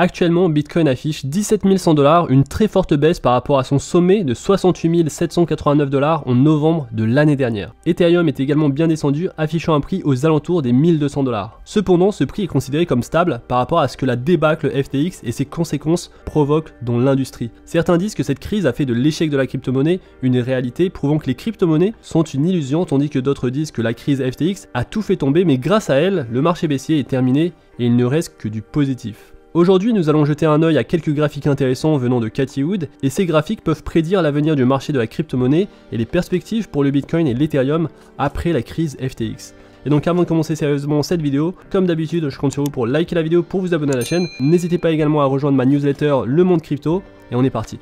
Actuellement, Bitcoin affiche 17 100 dollars, une très forte baisse par rapport à son sommet de 68 789 dollars en novembre de l'année dernière. Ethereum est également bien descendu, affichant un prix aux alentours des 1200 dollars. Cependant, ce prix est considéré comme stable par rapport à ce que la débâcle FTX et ses conséquences provoquent dans l'industrie. Certains disent que cette crise a fait de l'échec de la crypto-monnaie une réalité, prouvant que les crypto-monnaies sont une illusion, tandis que d'autres disent que la crise FTX a tout fait tomber, mais grâce à elle, le marché baissier est terminé et il ne reste que du positif. Aujourd'hui, nous allons jeter un oeil à quelques graphiques intéressants venant de Cathy Wood, et ces graphiques peuvent prédire l'avenir du marché de la crypto-monnaie et les perspectives pour le Bitcoin et l'Ethereum après la crise FTX. Et donc avant de commencer sérieusement cette vidéo, comme d'habitude, je compte sur vous pour liker la vidéo, pour vous abonner à la chaîne. N'hésitez pas également à rejoindre ma newsletter Le Monde Crypto, et on est parti.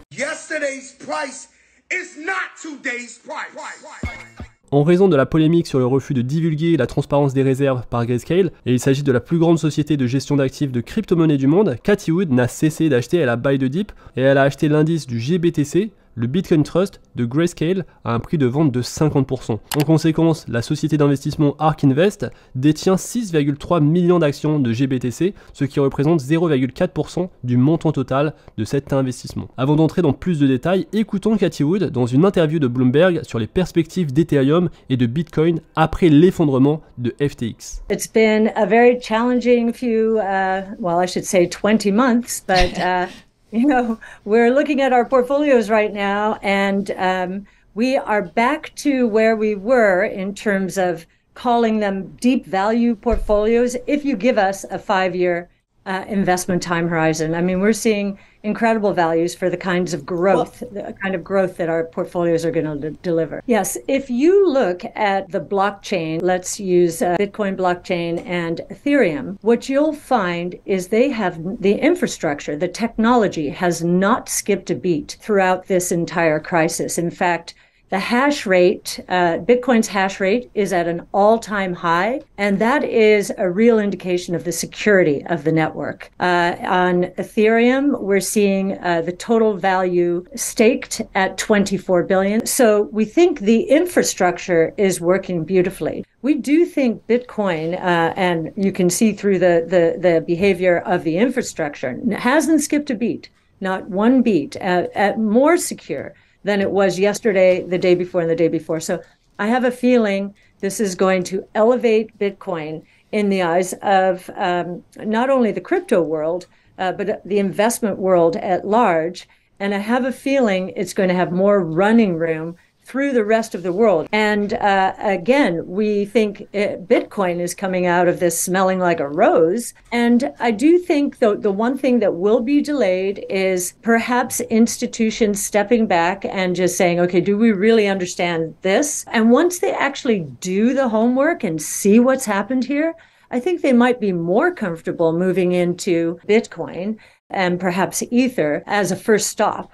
En raison de la polémique sur le refus de divulguer la transparence des réserves par Grayscale, et il s'agit de la plus grande société de gestion d'actifs de crypto-monnaie du monde, Cathy Wood n'a cessé d'acheter à la buy de Deep, et elle a acheté l'indice du GBTC le Bitcoin Trust de Grayscale a un prix de vente de 50%. En conséquence, la société d'investissement ARK Invest détient 6,3 millions d'actions de GBTC, ce qui représente 0,4% du montant total de cet investissement. Avant d'entrer dans plus de détails, écoutons Cathy Wood dans une interview de Bloomberg sur les perspectives d'Ethereum et de Bitcoin après l'effondrement de FTX. It's a very challenging few, uh, well, I 20 months, but uh, you know, we're looking at our portfolios right now, and um, we are back to where we were in terms of calling them deep value portfolios. If you give us a five year uh, investment time horizon, I mean, we're seeing incredible values for the kinds of growth, well, the kind of growth that our portfolios are going to deliver. Yes, if you look at the blockchain, let's use uh, Bitcoin blockchain and Ethereum, what you'll find is they have the infrastructure, the technology has not skipped a beat throughout this entire crisis. In fact, the hash rate, uh, Bitcoin's hash rate is at an all time high, and that is a real indication of the security of the network. Uh, on Ethereum, we're seeing uh, the total value staked at 24 billion. So we think the infrastructure is working beautifully. We do think Bitcoin, uh, and you can see through the, the, the behavior of the infrastructure, hasn't skipped a beat not one beat, uh, more secure, than it was yesterday, the day before, and the day before. So I have a feeling this is going to elevate Bitcoin in the eyes of um, not only the crypto world, uh, but the investment world at large. And I have a feeling it's going to have more running room through the rest of the world. And uh, again, we think it, uh, Bitcoin is coming out of this smelling like a rose. And I do think the, the one thing that will be delayed is perhaps institutions stepping back and just saying, okay, do we really understand this? And once they actually do the homework and see what's happened here, I think they might be more comfortable moving into Bitcoin and perhaps Ether as a first stop.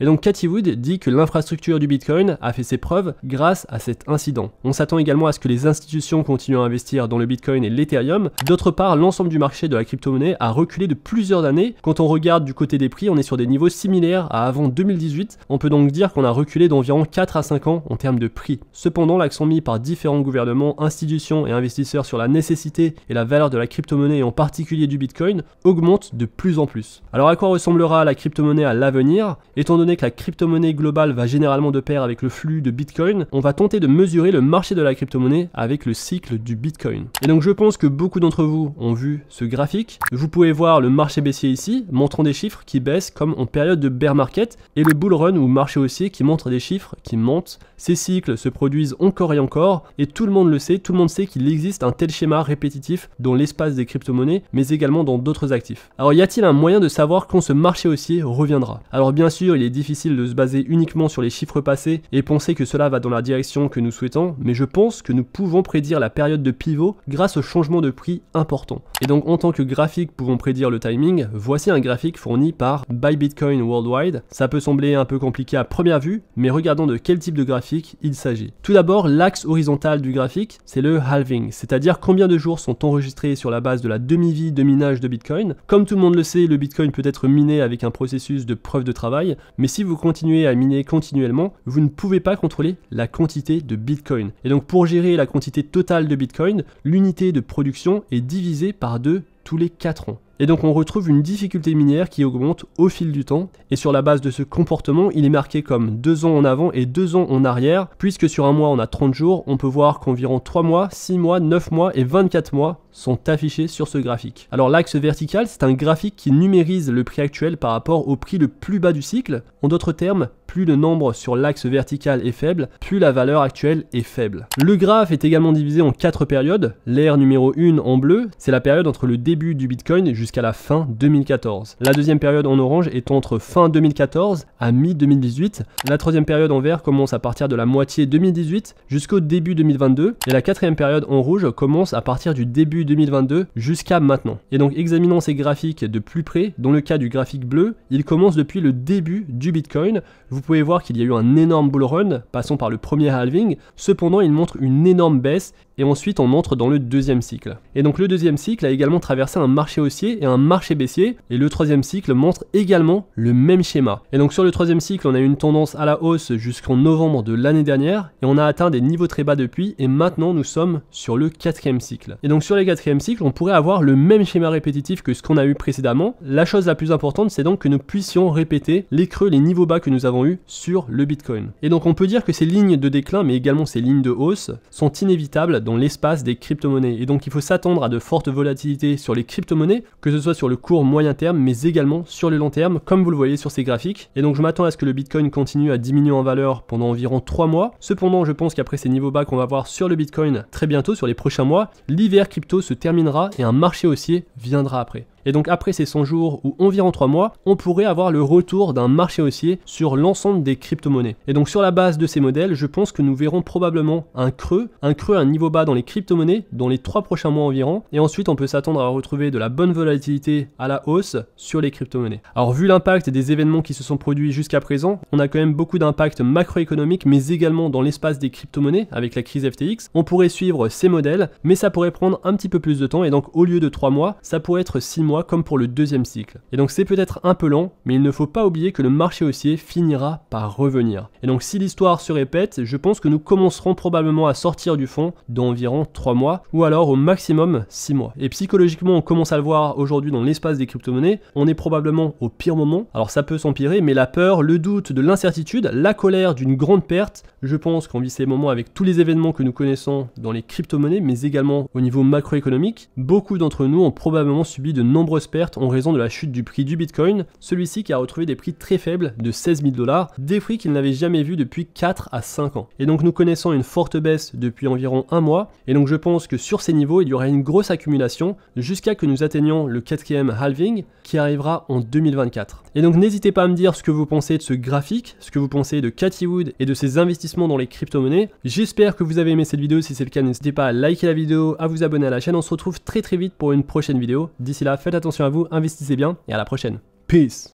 Et donc Cathy Wood dit que l'infrastructure du Bitcoin a fait ses preuves grâce à cet incident. On s'attend également à ce que les institutions continuent à investir dans le Bitcoin et l'Ethereum. D'autre part, l'ensemble du marché de la crypto-monnaie a reculé de plusieurs années. Quand on regarde du côté des prix, on est sur des niveaux similaires à avant 2018. On peut donc dire qu'on a reculé d'environ 4 à 5 ans en termes de prix. Cependant, l'accent mis par différents gouvernements, institutions et investisseurs sur la nécessité et la valeur de la crypto-monnaie et en particulier du Bitcoin augmente de plus en plus. Alors à quoi ressemblera la crypto-monnaie à l'avenir. Étant donné que la crypto-monnaie globale va généralement de pair avec le flux de Bitcoin, on va tenter de mesurer le marché de la crypto-monnaie avec le cycle du Bitcoin. Et donc je pense que beaucoup d'entre vous ont vu ce graphique. Vous pouvez voir le marché baissier ici, montrant des chiffres qui baissent comme en période de bear market, et le bull run ou marché haussier qui montre des chiffres qui montent. Ces cycles se produisent encore et encore, et tout le monde le sait, tout le monde sait qu'il existe un tel schéma répétitif dans l'espace des crypto-monnaies, mais également dans d'autres actifs. Alors y a-t-il un moyen de savoir quand ce marché haussier reviendra. Alors bien sûr, il est difficile de se baser uniquement sur les chiffres passés et penser que cela va dans la direction que nous souhaitons, mais je pense que nous pouvons prédire la période de pivot grâce au changement de prix important. Et donc en tant que graphique pouvons prédire le timing, voici un graphique fourni par Buy Bitcoin Worldwide. Ça peut sembler un peu compliqué à première vue, mais regardons de quel type de graphique il s'agit. Tout d'abord, l'axe horizontal du graphique, c'est le halving, c'est-à-dire combien de jours sont enregistrés sur la base de la demi-vie de minage de Bitcoin. Comme tout le monde le sait, le Bitcoin peut être miné avec un processus de preuve de travail, mais si vous continuez à miner continuellement, vous ne pouvez pas contrôler la quantité de Bitcoin. Et donc pour gérer la quantité totale de Bitcoin, l'unité de production est divisée par deux tous les quatre ans. Et donc on retrouve une difficulté minière qui augmente au fil du temps. Et sur la base de ce comportement, il est marqué comme 2 ans en avant et 2 ans en arrière, puisque sur un mois on a 30 jours, on peut voir qu'environ 3 mois, 6 mois, 9 mois et 24 mois sont affichés sur ce graphique. Alors l'axe vertical, c'est un graphique qui numérise le prix actuel par rapport au prix le plus bas du cycle. En d'autres termes, plus le nombre sur l'axe vertical est faible, plus la valeur actuelle est faible. Le graphe est également divisé en quatre périodes. L'ère numéro 1 en bleu, c'est la période entre le début du Bitcoin jusqu'à jusqu'à la fin 2014. La deuxième période en orange est entre fin 2014 à mi-2018. La troisième période en vert commence à partir de la moitié 2018 jusqu'au début 2022. Et la quatrième période en rouge commence à partir du début 2022 jusqu'à maintenant. Et donc examinons ces graphiques de plus près, dans le cas du graphique bleu, il commence depuis le début du Bitcoin. Vous pouvez voir qu'il y a eu un énorme bull run, passant par le premier halving. Cependant, il montre une énorme baisse et ensuite on entre dans le deuxième cycle. Et donc le deuxième cycle a également traversé un marché haussier et un marché baissier, et le troisième cycle montre également le même schéma. Et donc sur le troisième cycle, on a eu une tendance à la hausse jusqu'en novembre de l'année dernière, et on a atteint des niveaux très bas depuis, et maintenant nous sommes sur le quatrième cycle. Et donc sur les quatrième cycles on pourrait avoir le même schéma répétitif que ce qu'on a eu précédemment. La chose la plus importante, c'est donc que nous puissions répéter les creux, les niveaux bas que nous avons eu sur le Bitcoin. Et donc on peut dire que ces lignes de déclin, mais également ces lignes de hausse, sont inévitables dans l'espace des crypto-monnaies. Et donc il faut s'attendre à de fortes volatilités sur les crypto-monnaies, que ce soit sur le court, moyen terme, mais également sur le long terme, comme vous le voyez sur ces graphiques. Et donc je m'attends à ce que le Bitcoin continue à diminuer en valeur pendant environ 3 mois. Cependant, je pense qu'après ces niveaux bas qu'on va voir sur le Bitcoin très bientôt, sur les prochains mois, l'hiver crypto se terminera et un marché haussier viendra après. Et donc après ces 100 jours ou environ 3 mois, on pourrait avoir le retour d'un marché haussier sur l'ensemble des crypto-monnaies. Et donc sur la base de ces modèles, je pense que nous verrons probablement un creux, un creux, un niveau bas dans les crypto-monnaies dans les 3 prochains mois environ. Et ensuite, on peut s'attendre à retrouver de la bonne volatilité à la hausse sur les crypto-monnaies. Alors vu l'impact des événements qui se sont produits jusqu'à présent, on a quand même beaucoup d'impact macroéconomique, mais également dans l'espace des crypto-monnaies avec la crise FTX. On pourrait suivre ces modèles, mais ça pourrait prendre un petit peu plus de temps. Et donc au lieu de 3 mois, ça pourrait être 6 mois comme pour le deuxième cycle. Et donc c'est peut-être un peu lent, mais il ne faut pas oublier que le marché haussier finira par revenir. Et donc si l'histoire se répète, je pense que nous commencerons probablement à sortir du fond dans environ 3 mois, ou alors au maximum 6 mois. Et psychologiquement, on commence à le voir aujourd'hui dans l'espace des crypto-monnaies, on est probablement au pire moment, alors ça peut s'empirer, mais la peur, le doute, de l'incertitude, la colère d'une grande perte, je pense qu'on vit ces moments avec tous les événements que nous connaissons dans les crypto-monnaies, mais également au niveau macroéconomique, beaucoup d'entre nous ont probablement subi de nombreux pertes en raison de la chute du prix du Bitcoin, celui-ci qui a retrouvé des prix très faibles de 16 000 dollars, des prix qu'il n'avait jamais vu depuis 4 à 5 ans. Et donc nous connaissons une forte baisse depuis environ un mois, et donc je pense que sur ces niveaux, il y aura une grosse accumulation jusqu'à que nous atteignions le 4 quatrième halving qui arrivera en 2024. Et donc n'hésitez pas à me dire ce que vous pensez de ce graphique, ce que vous pensez de Cathy Wood et de ses investissements dans les crypto-monnaies. J'espère que vous avez aimé cette vidéo, si c'est le cas n'hésitez pas à liker la vidéo, à vous abonner à la chaîne, on se retrouve très très vite pour une prochaine vidéo. D'ici là, faites attention à vous, investissez bien et à la prochaine. Peace